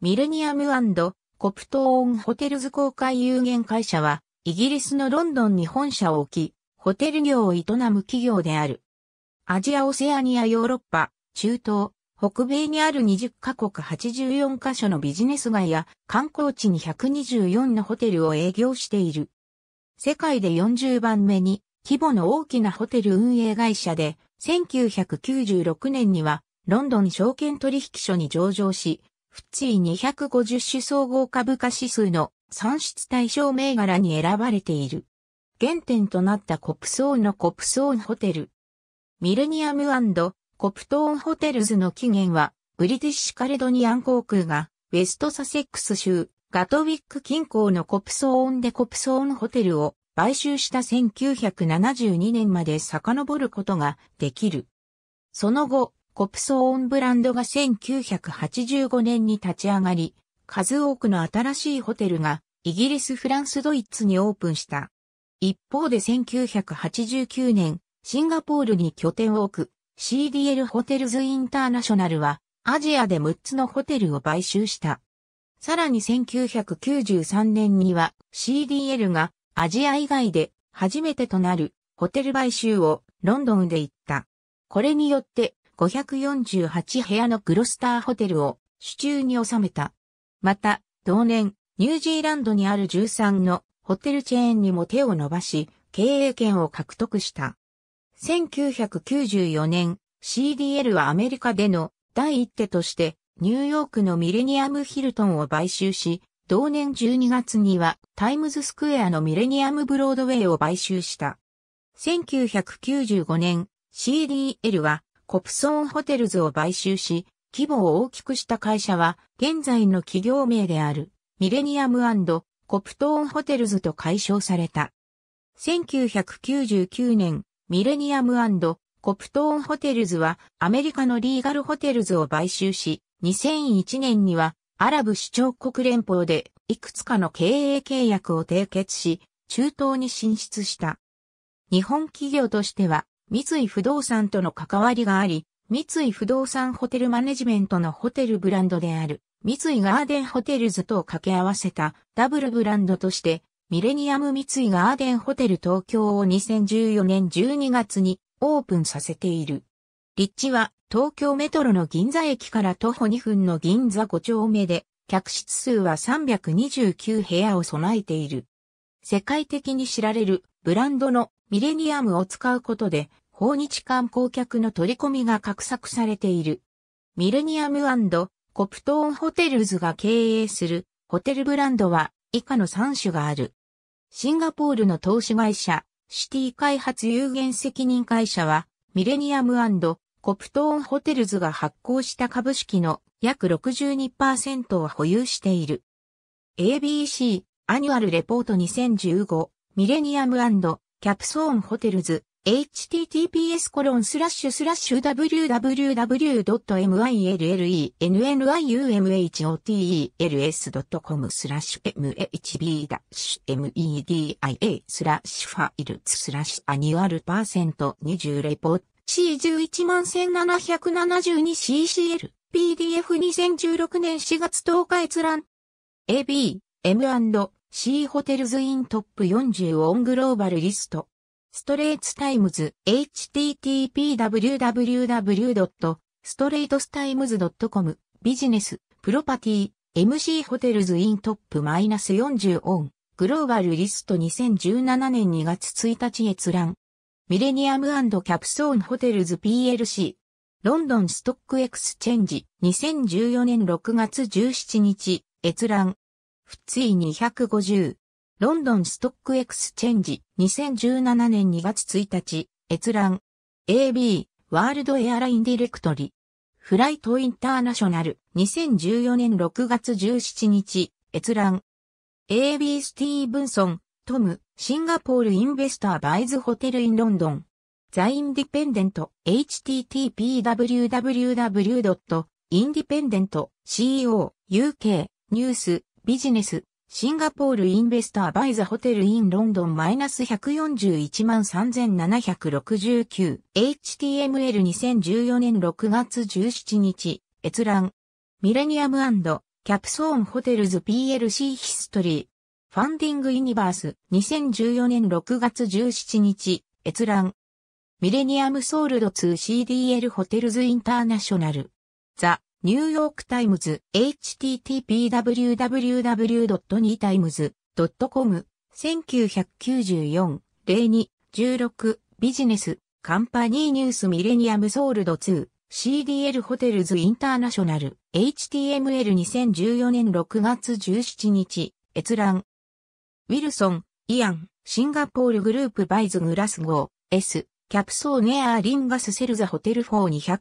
ミレニアムコプトーンホテルズ公開有限会社は、イギリスのロンドンに本社を置き、ホテル業を営む企業である。アジア・オセアニア・ヨーロッパ、中東、北米にある20カ国84カ所のビジネス街や観光地に124のホテルを営業している。世界で40番目に規模の大きなホテル運営会社で1996年にはロンドン証券取引所に上場しフッチー250種総合株価指数の算出対象銘柄に選ばれている。原点となったコプソーンのコプソーンホテル。ミレニアムコプトーンホテルズの起源は、ブリティッシュカレドニアン航空が、ウェストサセックス州、ガトウィック近郊のコプソーンでコプソーンホテルを買収した1972年まで遡ることができる。その後、コプソーンブランドが1985年に立ち上がり、数多くの新しいホテルがイギリス、フランス、ドイツにオープンした。一方で1989年、シンガポールに拠点を置く CDL ホテルズインターナショナルはアジアで6つのホテルを買収した。さらに1993年には CDL がアジア以外で初めてとなるホテル買収をロンドンで行った。これによって548部屋のグロスターホテルを手中に収めた。また、同年、ニュージーランドにある13のホテルチェーンにも手を伸ばし、経営権を獲得した。1994年、CDL はアメリカでの第一手としてニューヨークのミレニアムヒルトンを買収し、同年12月にはタイムズスクエアのミレニアムブロードウェイを買収した。1995年、CDL はコプソンホテルズを買収し、規模を大きくした会社は、現在の企業名である、ミレニアムコプトーンホテルズと解消された。1999年、ミレニアムコプトーンホテルズはアメリカのリーガルホテルズを買収し、2001年にはアラブ首長国連邦でいくつかの経営契約を締結し、中東に進出した。日本企業としては三井不動産との関わりがあり、三井不動産ホテルマネジメントのホテルブランドである、三井ガーデンホテルズと掛け合わせたダブルブランドとして、ミレニアム三井ガーデンホテル東京を2014年12月にオープンさせている。立地は東京メトロの銀座駅から徒歩2分の銀座5丁目で、客室数は329部屋を備えている。世界的に知られるブランドのミレニアムを使うことで、訪日観光客の取り込みが画策されている。ミレニアムコプトーンホテルズが経営するホテルブランドは以下の3種がある。シンガポールの投資会社、シティ開発有限責任会社は、ミレニアムコプトーンホテルズが発行した株式の約62%を保有している。ABC アニュアルレポート2015ミレニアムキャプソーンホテルズ、https コロンスラッシュスラッシュ w w w m i l l e n n i u m h o t e l s c o m スラッシュ mhb-media スラッシュファイルスラッシュアニュアルパーセント20レポート C11772CCL PDF2016 年4月10日閲覧 AB m シーホテルズイントップ40オングローバルリスト。ストレートタイムズ http://www.straightstimes.com ビジネスプロパティ MC ホテルズイントップマイナス -40 オングローバルリスト2017年2月1日閲覧ミレニアムキャプソーンホテルズ PLC ロンドンストックエクスチェンジ2014年6月17日閲覧普通250。ロンドンストックエクスチェンジ2017年2月1日閲覧 AB ワールドエアラインディレクトリフライトインターナショナル2014年6月17日閲覧 AB スティーブンソントムシンガポールインベスターバイズホテルインロンドンザインディペンデント httpwww.independentco.uk ニュースビジネス、シンガポールインベスターバイザホテルインロンドンマイナス141万 3769HTML2014 年6月17日、閲覧。ミレニアムキャプソーンホテルズ PLC ヒストリー。ファンディングユニバース2014年6月17日、閲覧。ミレニアムソールド 2CDL ホテルズインターナショナル。ザ・ニューヨークタイムズ、http://www.newtimes.com、1994、02、16、ビジネス、カンパニーニュースミレニアムソールド2、CDL ホテルズインターナショナル、HTML2014 年6月17日、閲覧。ウィルソン、イアン、シンガポールグループバイズグラスゴー、S、キャプソーネアーリンガスセルザホテル4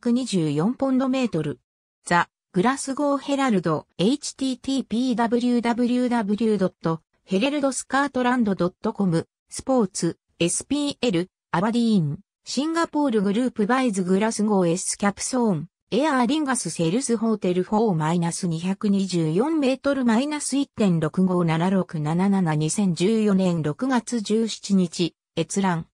224ポンドメートル。ザ・グラスゴーヘラルド h t t p w w w h e r a l d s c o t l a n d c o m スポーツ SPL アバディーンシンガポールグループバイズグラスゴー S キャプソーンエアーリンガスセルスホテル4-224メートル1 6 5 7 6 7 7 2 0 1 4年6月17日閲覧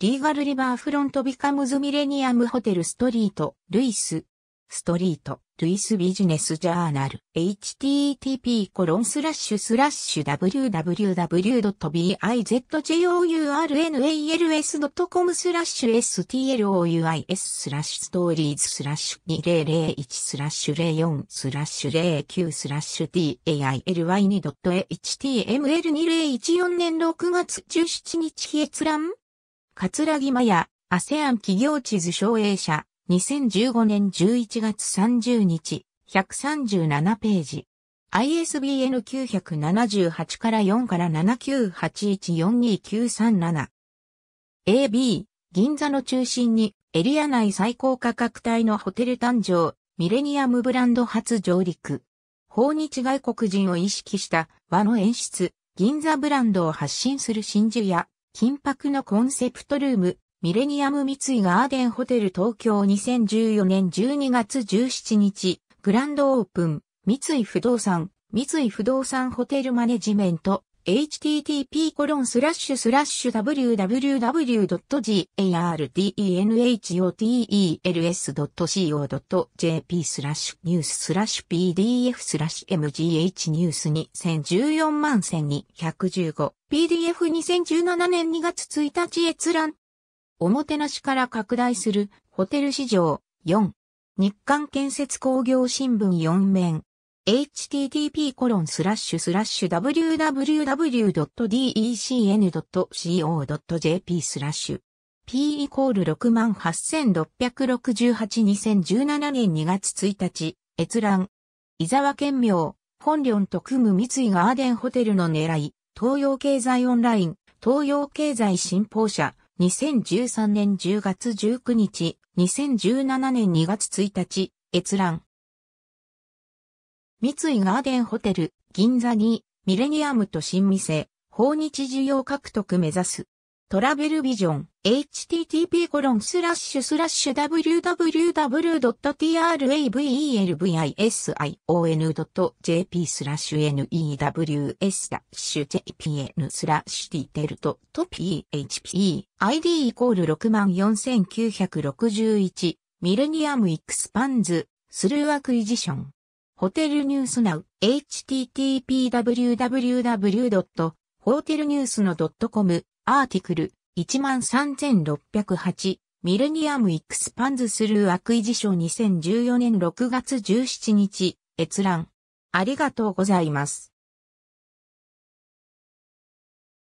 リーガルリバーフロントビカムズミレニアムホテルストリートルイスストリート、ルイスビジネスジャーナル、http コロンスラッシュスラッシュ www.bizjournals.com スラッシュ stlouis スラッシュストーリーズスラッシュ2001スラッシュ04スラッシュ09スラッシュ daily2.html2014 年6月17日閲覧桂木マヤ、ASEAN 企業地図省営者、2015年11月30日、137ページ。ISBN 978から4から79814297。AB、銀座の中心にエリア内最高価格帯のホテル誕生、ミレニアムブランド初上陸。訪日外国人を意識した和の演出、銀座ブランドを発信する真珠や、金箔のコンセプトルーム、ミレニアム三井ガーデンホテル東京2014年12月17日、グランドオープン、三井不動産、三井不動産ホテルマネジメント、http コロンスラッシュスラッシュ www.gardnhotels.co.jp e スラッシュニューススラッシュ pdf スラッシュ mgh ニュース2014万1215 pdf2017 年2月1日閲覧おもてなしから拡大するホテル市場4日刊建設工業新聞4面 http コロンスラッシュスラッシュ www.decn.co.jp スラッシュ p イコール686682017年2月1日閲覧伊沢県名本領と組む三井ガーデンホテルの狙い東洋経済オンライン東洋経済新報社2013年10月19日、2017年2月1日、閲覧。三井ガーデンホテル、銀座に、ミレニアムと新店、訪日需要獲得目指す。トラベルビジョン、http://www.travelvision.jp スラッシュ news jpn スラッシュテ t e l ト php id イコール64961ミレニアムエクスパンズスルーアクイジションホテルニュースナウ http://www. h ホーテルニュースの .com アーティクル13608ミレニアム・イクスパンズ・スルー・アクイジション2014年6月17日閲覧ありがとうございます。